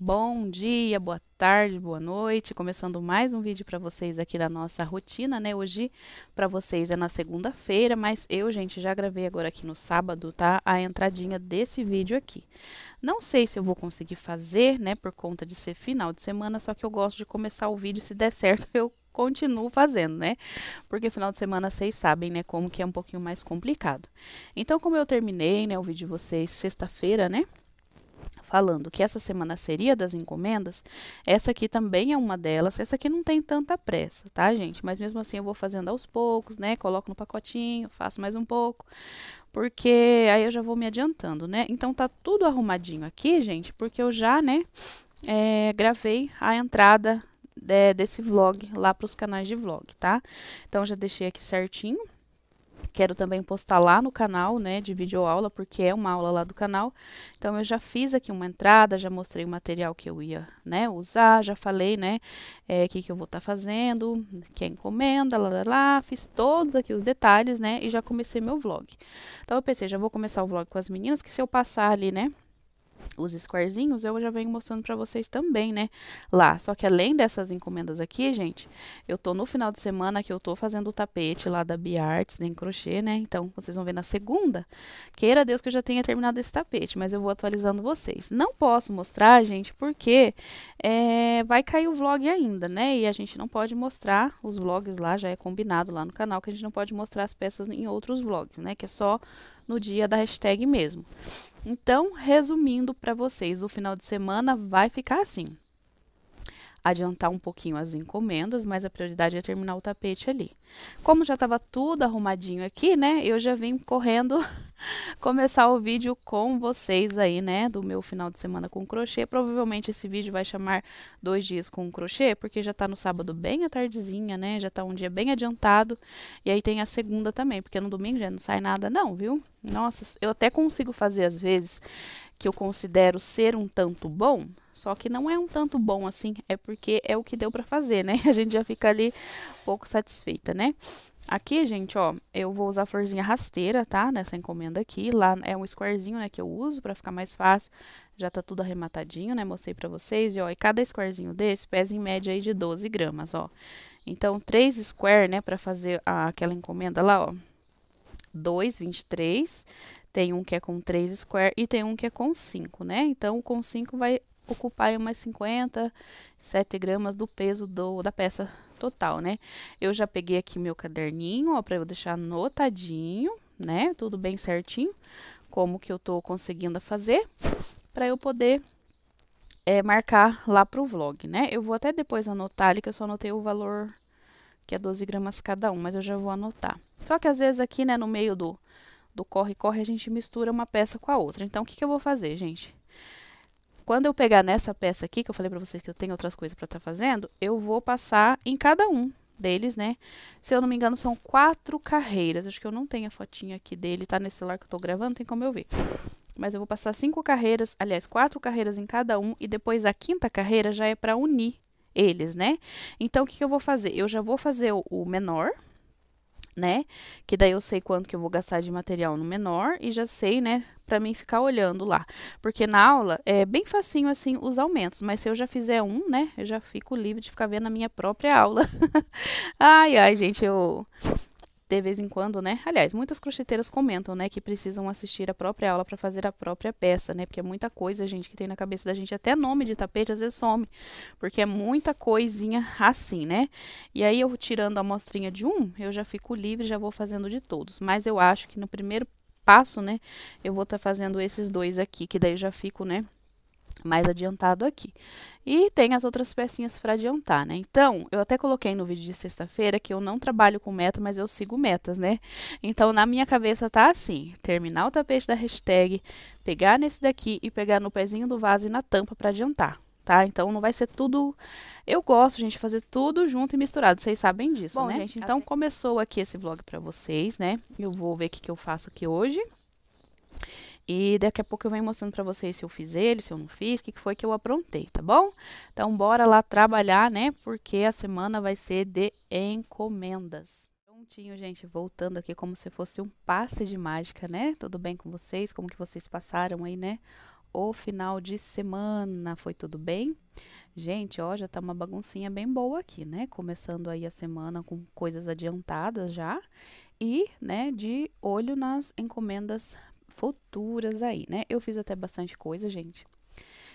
Bom dia, boa tarde, boa noite. Começando mais um vídeo para vocês aqui da nossa rotina, né? Hoje para vocês é na segunda-feira, mas eu, gente, já gravei agora aqui no sábado, tá? A entradinha desse vídeo aqui. Não sei se eu vou conseguir fazer, né, por conta de ser final de semana, só que eu gosto de começar o vídeo, se der certo, eu continuo fazendo, né? Porque final de semana vocês sabem, né, como que é um pouquinho mais complicado. Então, como eu terminei, né, o vídeo de vocês sexta-feira, né? falando que essa semana seria das encomendas, essa aqui também é uma delas. Essa aqui não tem tanta pressa, tá, gente? Mas mesmo assim eu vou fazendo aos poucos, né? Coloco no pacotinho, faço mais um pouco, porque aí eu já vou me adiantando, né? Então tá tudo arrumadinho aqui, gente, porque eu já, né, é, gravei a entrada de, eh, desse vlog lá para os canais de vlog, tá? Então já deixei aqui certinho Quero também postar lá no canal, né, de videoaula, porque é uma aula lá do canal. Então, eu já fiz aqui uma entrada, já mostrei o material que eu ia, né, usar, já falei, né, é, o é, que, que eu vou estar tá fazendo, que é encomenda, lá, lá, lá, fiz todos aqui os detalhes, né, e já comecei meu vlog. Então, eu pensei, já vou começar o vlog com as meninas, que se eu passar ali, né, os squarezinhos, eu já venho mostrando para vocês também, né? Lá. Só que além dessas encomendas aqui, gente, eu tô no final de semana que eu tô fazendo o tapete lá da Biarts em crochê, né? Então, vocês vão ver na segunda. Queira Deus que eu já tenha terminado esse tapete, mas eu vou atualizando vocês. Não posso mostrar, gente, porque é, vai cair o vlog ainda, né? E a gente não pode mostrar os vlogs lá, já é combinado lá no canal que a gente não pode mostrar as peças em outros vlogs, né? Que é só no dia da hashtag mesmo. Então, resumindo para vocês, o final de semana vai ficar assim adiantar um pouquinho as encomendas, mas a prioridade é terminar o tapete ali. Como já estava tudo arrumadinho aqui, né? Eu já vim correndo começar o vídeo com vocês aí, né? Do meu final de semana com crochê. Provavelmente esse vídeo vai chamar dois dias com crochê, porque já tá no sábado bem a tardezinha, né? Já tá um dia bem adiantado. E aí tem a segunda também, porque no domingo já não sai nada não, viu? Nossa, eu até consigo fazer às vezes que eu considero ser um tanto bom, só que não é um tanto bom assim, é porque é o que deu para fazer, né? A gente já fica ali um pouco satisfeita, né? Aqui, gente, ó, eu vou usar a florzinha rasteira, tá? Nessa encomenda aqui, lá é um squarezinho, né, que eu uso para ficar mais fácil. Já tá tudo arrematadinho, né? Mostrei para vocês, e ó, e cada squarezinho desse pesa em média aí de 12 gramas, ó. Então, 3 square, né, para fazer a, aquela encomenda lá, ó, 2, 23, tem um que é com 3 square e tem um que é com 5, né? Então, o com 5 vai ocupar umas 57 gramas do peso do, da peça total, né? Eu já peguei aqui meu caderninho, ó, para eu deixar anotadinho, né? Tudo bem certinho, como que eu tô conseguindo fazer, para eu poder é, marcar lá pro vlog, né? Eu vou até depois anotar ali, que eu só anotei o valor que é 12 gramas cada um, mas eu já vou anotar. Só que às vezes aqui, né, no meio do, do corre-corre, a gente mistura uma peça com a outra. Então, o que, que eu vou fazer, gente? Quando eu pegar nessa peça aqui, que eu falei pra vocês que eu tenho outras coisas pra estar tá fazendo, eu vou passar em cada um deles, né? Se eu não me engano, são quatro carreiras. Acho que eu não tenho a fotinha aqui dele, tá nesse celular que eu tô gravando, tem como eu ver. Mas eu vou passar cinco carreiras, aliás, quatro carreiras em cada um, e depois a quinta carreira já é pra unir eles, né? Então, o que, que eu vou fazer? Eu já vou fazer o menor, né? Que daí eu sei quanto que eu vou gastar de material no menor e já sei, né, para mim ficar olhando lá. Porque na aula é bem facinho assim os aumentos, mas se eu já fizer um, né, eu já fico livre de ficar vendo a minha própria aula. ai, ai, gente, eu de vez em quando, né? Aliás, muitas crocheteiras comentam, né, que precisam assistir a própria aula para fazer a própria peça, né? Porque é muita coisa, gente, que tem na cabeça da gente, até nome de tapete às vezes some, porque é muita coisinha assim, né? E aí eu tirando a amostrinha de um, eu já fico livre, já vou fazendo de todos, mas eu acho que no primeiro passo, né, eu vou estar tá fazendo esses dois aqui, que daí já fico, né, mais adiantado aqui. E tem as outras pecinhas para adiantar, né? Então, eu até coloquei no vídeo de sexta-feira que eu não trabalho com meta, mas eu sigo metas, né? Então, na minha cabeça tá assim: terminar o tapete da hashtag, pegar nesse daqui e pegar no pezinho do vaso e na tampa para adiantar. Tá? Então não vai ser tudo. Eu gosto, gente, de fazer tudo junto e misturado. Vocês sabem disso, Bom, né? Gente, então, então começou aqui esse vlog para vocês, né? Eu vou ver o que, que eu faço aqui hoje. E daqui a pouco eu venho mostrando para vocês se eu fiz ele, se eu não fiz, o que, que foi que eu aprontei, tá bom? Então, bora lá trabalhar, né? Porque a semana vai ser de encomendas. Prontinho, gente, voltando aqui como se fosse um passe de mágica, né? Tudo bem com vocês? Como que vocês passaram aí, né? O final de semana, foi tudo bem? Gente, ó, já tá uma baguncinha bem boa aqui, né? Começando aí a semana com coisas adiantadas já e, né, de olho nas encomendas futuras aí, né? Eu fiz até bastante coisa, gente.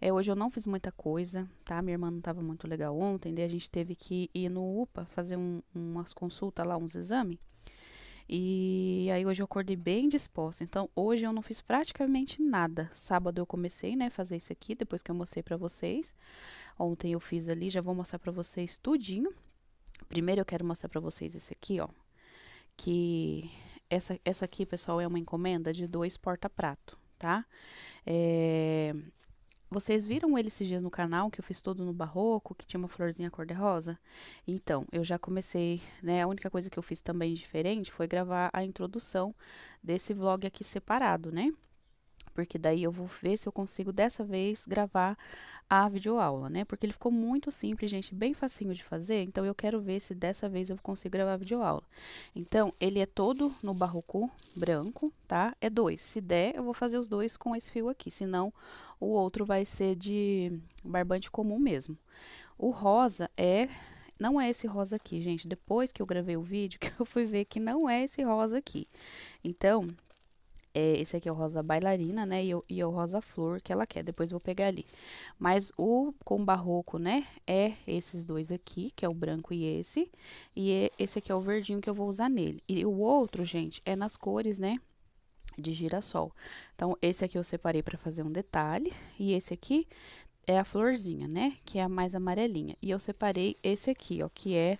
É, hoje eu não fiz muita coisa, tá? Minha irmã não tava muito legal ontem, daí a gente teve que ir no UPA fazer um, umas consultas lá, uns exames. E aí hoje eu acordei bem disposta. Então, hoje eu não fiz praticamente nada. Sábado eu comecei, né, fazer isso aqui, depois que eu mostrei para vocês. Ontem eu fiz ali, já vou mostrar para vocês tudinho. Primeiro eu quero mostrar para vocês esse aqui, ó, que essa, essa aqui, pessoal, é uma encomenda de dois porta-prato, tá? É, vocês viram ele esses dias no canal, que eu fiz todo no barroco, que tinha uma florzinha cor-de-rosa? Então, eu já comecei, né? A única coisa que eu fiz também diferente foi gravar a introdução desse vlog aqui separado, né? porque daí eu vou ver se eu consigo dessa vez gravar a videoaula, né? Porque ele ficou muito simples, gente, bem facinho de fazer, então eu quero ver se dessa vez eu consigo gravar a videoaula. Então, ele é todo no barroco branco, tá? É dois. Se der, eu vou fazer os dois com esse fio aqui, senão o outro vai ser de barbante comum mesmo. O rosa é não é esse rosa aqui, gente. Depois que eu gravei o vídeo, que eu fui ver que não é esse rosa aqui. Então, é, esse aqui é o rosa bailarina, né? E, e é o rosa flor que ela quer. Depois vou pegar ali. Mas o com barroco, né? É esses dois aqui, que é o branco e esse. E é, esse aqui é o verdinho que eu vou usar nele. E o outro, gente, é nas cores, né? De girassol. Então, esse aqui eu separei para fazer um detalhe. E esse aqui é a florzinha, né? Que é a mais amarelinha. E eu separei esse aqui, ó, que é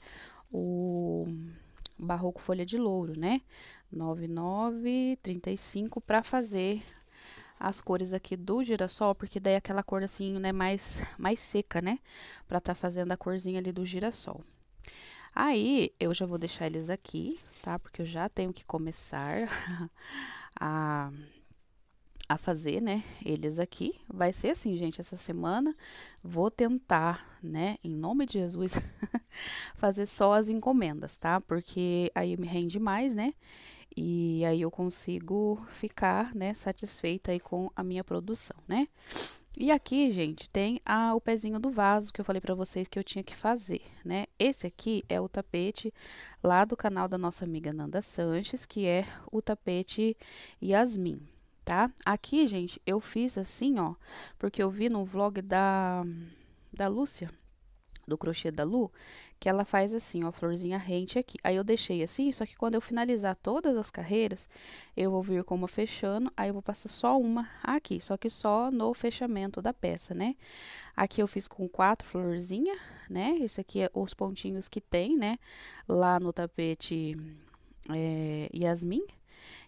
o barroco folha de louro, né? 9935 para fazer as cores aqui do girassol, porque daí é aquela cor assim, né, mais, mais seca, né, para tá fazendo a corzinha ali do girassol. Aí, eu já vou deixar eles aqui, tá? Porque eu já tenho que começar a, a fazer, né, eles aqui. Vai ser assim, gente, essa semana. Vou tentar, né, em nome de Jesus, fazer só as encomendas, tá? Porque aí me rende mais, né? E aí eu consigo ficar, né, satisfeita aí com a minha produção, né? E aqui, gente, tem a, o pezinho do vaso que eu falei para vocês que eu tinha que fazer, né? Esse aqui é o tapete lá do canal da nossa amiga Nanda Sanches, que é o tapete Yasmin, tá? Aqui, gente, eu fiz assim, ó, porque eu vi no vlog da, da Lúcia, do crochê da Lu, que ela faz assim, ó, florzinha rente aqui. Aí eu deixei assim, só que quando eu finalizar todas as carreiras, eu vou vir com uma fechando, aí eu vou passar só uma aqui, só que só no fechamento da peça, né? Aqui eu fiz com quatro florzinhas, né? Esse aqui é os pontinhos que tem, né? Lá no tapete é, Yasmin.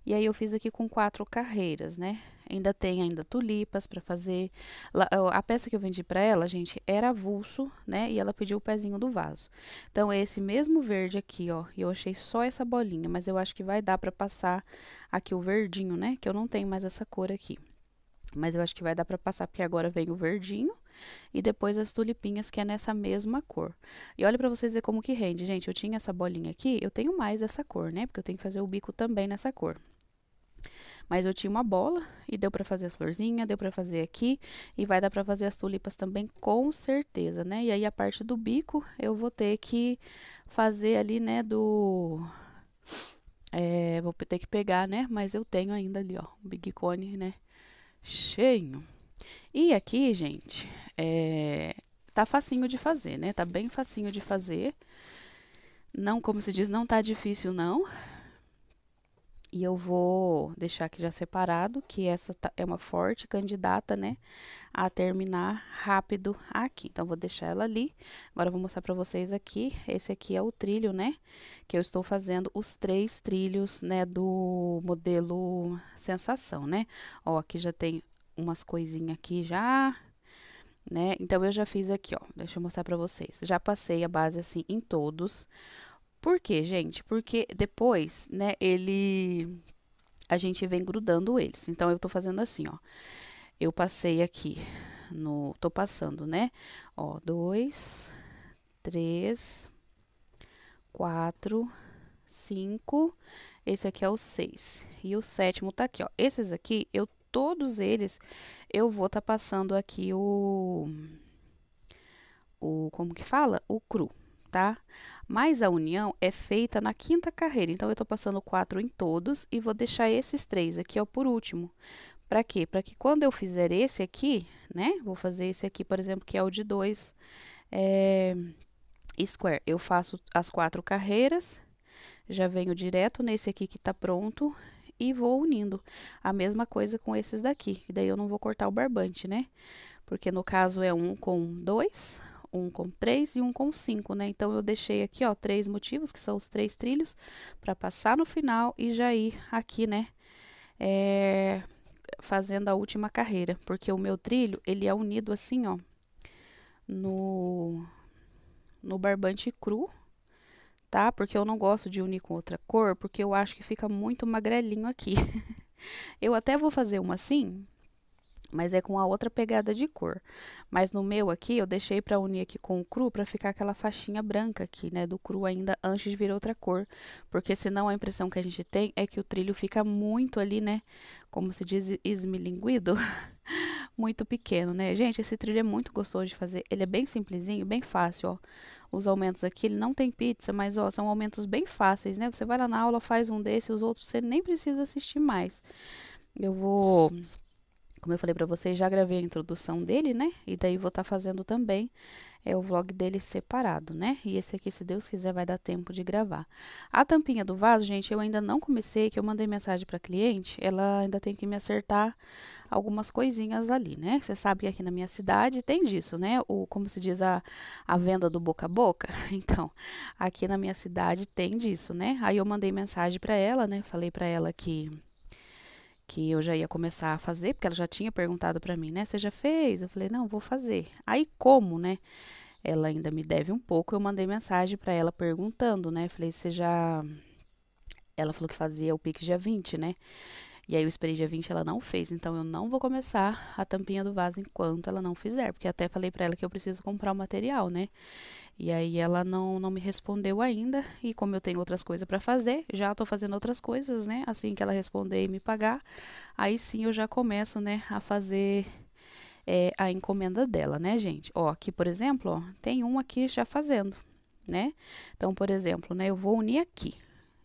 E aí eu fiz aqui com quatro carreiras, né? Ainda tem ainda tulipas para fazer. A peça que eu vendi para ela, gente, era avulso, né? E ela pediu o pezinho do vaso. Então é esse mesmo verde aqui, ó. E eu achei só essa bolinha, mas eu acho que vai dar para passar aqui o verdinho, né? Que eu não tenho mais essa cor aqui. Mas eu acho que vai dar para passar, porque agora vem o verdinho e depois as tulipinhas, que é nessa mesma cor. E olha para vocês ver como que rende, gente. Eu tinha essa bolinha aqui, eu tenho mais essa cor, né? Porque eu tenho que fazer o bico também nessa cor. Mas eu tinha uma bola e deu para fazer as florzinhas, deu para fazer aqui e vai dar para fazer as tulipas também com certeza, né? E aí a parte do bico eu vou ter que fazer ali, né, do... É, vou ter que pegar, né? Mas eu tenho ainda ali, ó, o Big Cone, né? cheio. E aqui, gente, é, tá facinho de fazer, né? Tá bem facinho de fazer. Não, como se diz, não tá difícil não. E eu vou deixar aqui já separado, que essa tá, é uma forte candidata, né, a terminar rápido aqui. Então, vou deixar ela ali. Agora, eu vou mostrar para vocês aqui. Esse aqui é o trilho, né, que eu estou fazendo os três trilhos, né, do modelo sensação, né. Ó, aqui já tem umas coisinhas aqui já, né? Então, eu já fiz aqui, ó, deixa eu mostrar pra vocês. Já passei a base, assim, em todos. Por quê, gente? Porque depois, né, ele. A gente vem grudando eles. Então, eu tô fazendo assim, ó. Eu passei aqui no. Tô passando, né? Ó, dois, três, quatro, cinco. Esse aqui é o seis. E o sétimo tá aqui, ó. Esses aqui, eu todos eles, eu vou tá passando aqui o. O. Como que fala? O cru tá? Mas a união é feita na quinta carreira, então eu estou passando quatro em todos e vou deixar esses três aqui, ó, por último. Para quê? Para que quando eu fizer esse aqui, né? Vou fazer esse aqui, por exemplo, que é o de dois é, square. Eu faço as quatro carreiras, já venho direto nesse aqui que está pronto e vou unindo. A mesma coisa com esses daqui, que daí eu não vou cortar o barbante, né? Porque no caso é um com dois, um com três e um com cinco né? Então, eu deixei aqui, ó, três motivos, que são os três trilhos, para passar no final e já ir aqui, né, é, fazendo a última carreira, porque o meu trilho, ele é unido assim, ó, no, no barbante cru, tá? Porque eu não gosto de unir com outra cor, porque eu acho que fica muito magrelinho aqui. eu até vou fazer um assim, mas é com a outra pegada de cor. Mas no meu aqui, eu deixei para unir aqui com o cru para ficar aquela faixinha branca aqui, né, do cru ainda antes de vir outra cor, porque senão a impressão que a gente tem é que o trilho fica muito ali, né, como se diz esmilinguido, muito pequeno, né? Gente, esse trilho é muito gostoso de fazer, ele é bem simplesinho, bem fácil, ó. Os aumentos aqui, ele não tem pizza, mas ó, são aumentos bem fáceis, né? Você vai lá na aula, faz um desse, os outros você nem precisa assistir mais. Eu vou como eu falei para vocês, já gravei a introdução dele, né? E daí vou estar tá fazendo também é o vlog dele separado, né? E esse aqui, se Deus quiser, vai dar tempo de gravar. A tampinha do vaso, gente, eu ainda não comecei, que eu mandei mensagem para cliente, ela ainda tem que me acertar algumas coisinhas ali, né? Você sabe que aqui na minha cidade tem disso, né? O como se diz a, a venda do boca a boca. Então, aqui na minha cidade tem disso, né? Aí eu mandei mensagem para ela, né? Falei para ela que que eu já ia começar a fazer, porque ela já tinha perguntado para mim, né? Você já fez? Eu falei, não, vou fazer. Aí como, né? Ela ainda me deve um pouco. Eu mandei mensagem para ela perguntando, né? Falei, você já. Ela falou que fazia o Pix dia 20, né? E aí eu esperei dia 20 ela não fez, então eu não vou começar a tampinha do vaso enquanto ela não fizer, porque até falei para ela que eu preciso comprar o material, né? E aí ela não, não me respondeu ainda, e como eu tenho outras coisas para fazer, já tô fazendo outras coisas, né? Assim que ela responder e me pagar, aí sim eu já começo, né, a fazer é, a encomenda dela, né, gente? Ó, aqui, por exemplo, ó, tem um aqui já fazendo, né? Então, por exemplo, né, eu vou unir aqui,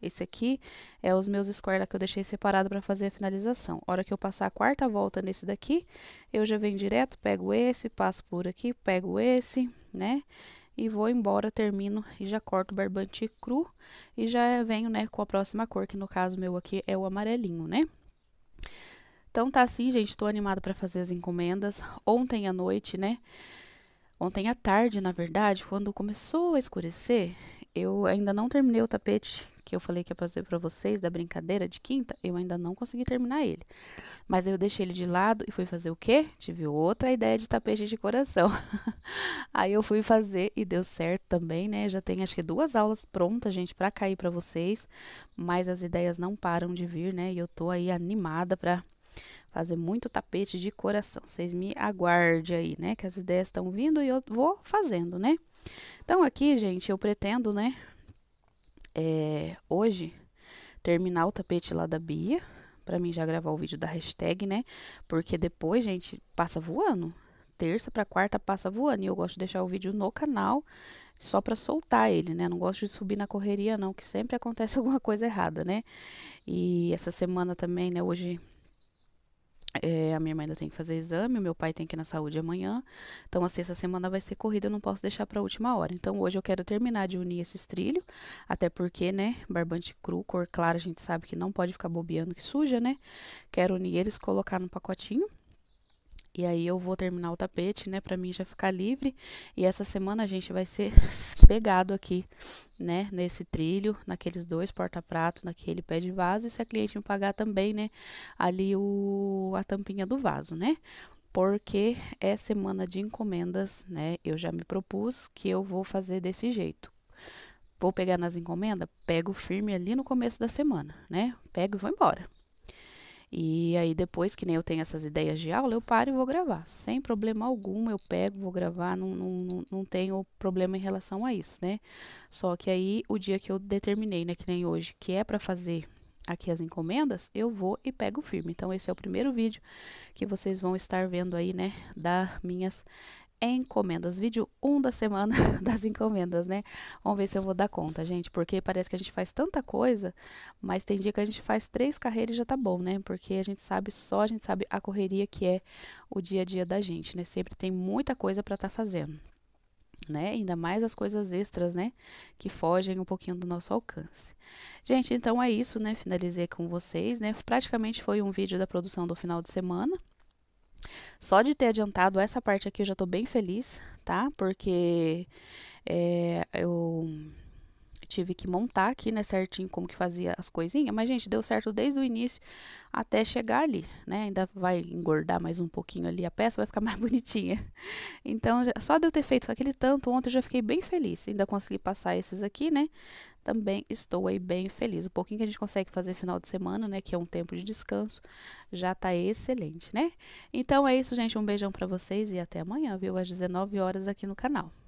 esse aqui é os meus square lá que eu deixei separado para fazer a finalização. A hora que eu passar a quarta volta nesse daqui, eu já venho direto, pego esse, passo por aqui, pego esse, né? E vou embora, termino e já corto o barbante cru e já venho, né, com a próxima cor, que no caso meu aqui é o amarelinho, né? Então tá assim, gente, tô animada para fazer as encomendas. Ontem à noite, né? Ontem à tarde, na verdade, quando começou a escurecer, eu ainda não terminei o tapete que eu falei que ia fazer para vocês da brincadeira de quinta, eu ainda não consegui terminar ele. Mas eu deixei ele de lado e fui fazer o quê? Tive outra ideia de tapete de coração. Aí eu fui fazer e deu certo também, né? Já tem acho que duas aulas prontas, gente, para cair para vocês, mas as ideias não param de vir, né? E eu tô aí animada para fazer muito tapete de coração. Vocês me aguardem aí, né? Que as ideias estão vindo e eu vou fazendo, né? Então, aqui, gente, eu pretendo, né? É, hoje, terminar o tapete lá da Bia. Pra mim já gravar o vídeo da hashtag, né? Porque depois, gente, passa voando. Terça pra quarta passa voando. E eu gosto de deixar o vídeo no canal só para soltar ele, né? Não gosto de subir na correria, não, que sempre acontece alguma coisa errada, né? E essa semana também, né? Hoje é, a minha mãe ainda tem que fazer exame, o meu pai tem que ir na saúde amanhã. Então, assim, a sexta semana vai ser corrida, eu não posso deixar para a última hora. Então, hoje eu quero terminar de unir esses trilhos, até porque, né, barbante cru, cor clara, a gente sabe que não pode ficar bobeando que suja, né? Quero unir eles, colocar no pacotinho e aí eu vou terminar o tapete, né, para mim já ficar livre. E essa semana a gente vai ser pegado aqui, né, nesse trilho, naqueles dois porta-pratos, naquele pé de vaso. E se a cliente me pagar também, né, ali o a tampinha do vaso, né? Porque é semana de encomendas, né? Eu já me propus que eu vou fazer desse jeito. Vou pegar nas encomendas, pego firme ali no começo da semana, né? Pego e vou embora. E aí depois que nem eu tenho essas ideias de aula, eu paro e vou gravar. Sem problema algum, eu pego, vou gravar, não, não, não tenho problema em relação a isso, né? Só que aí o dia que eu determinei, né, que nem hoje, que é para fazer aqui as encomendas, eu vou e pego firme. Então, esse é o primeiro vídeo que vocês vão estar vendo aí, né, das minhas encomendas. Vídeo 1 um da semana das encomendas, né? Vamos ver se eu vou dar conta, gente, porque parece que a gente faz tanta coisa, mas tem dia que a gente faz três carreiras e já tá bom, né? Porque a gente sabe só, a gente sabe a correria que é o dia a dia da gente, né? Sempre tem muita coisa para estar tá fazendo. Né? Ainda mais as coisas extras, né? Que fogem um pouquinho do nosso alcance. Gente, então é isso, né? Finalizei com vocês, né? Praticamente foi um vídeo da produção do final de semana, só de ter adiantado essa parte aqui eu já estou bem feliz, tá? Porque é, eu tive que montar aqui, né, certinho como que fazia as coisinhas, mas gente, deu certo desde o início até chegar ali, né? Ainda vai engordar mais um pouquinho ali a peça, vai ficar mais bonitinha. Então, só de eu ter feito aquele tanto ontem eu já fiquei bem feliz. Ainda consegui passar esses aqui, né? Também estou aí bem feliz. O pouquinho que a gente consegue fazer final de semana, né, que é um tempo de descanso, já tá excelente, né? Então é isso, gente, um beijão para vocês e até amanhã, viu? Às 19 horas aqui no canal.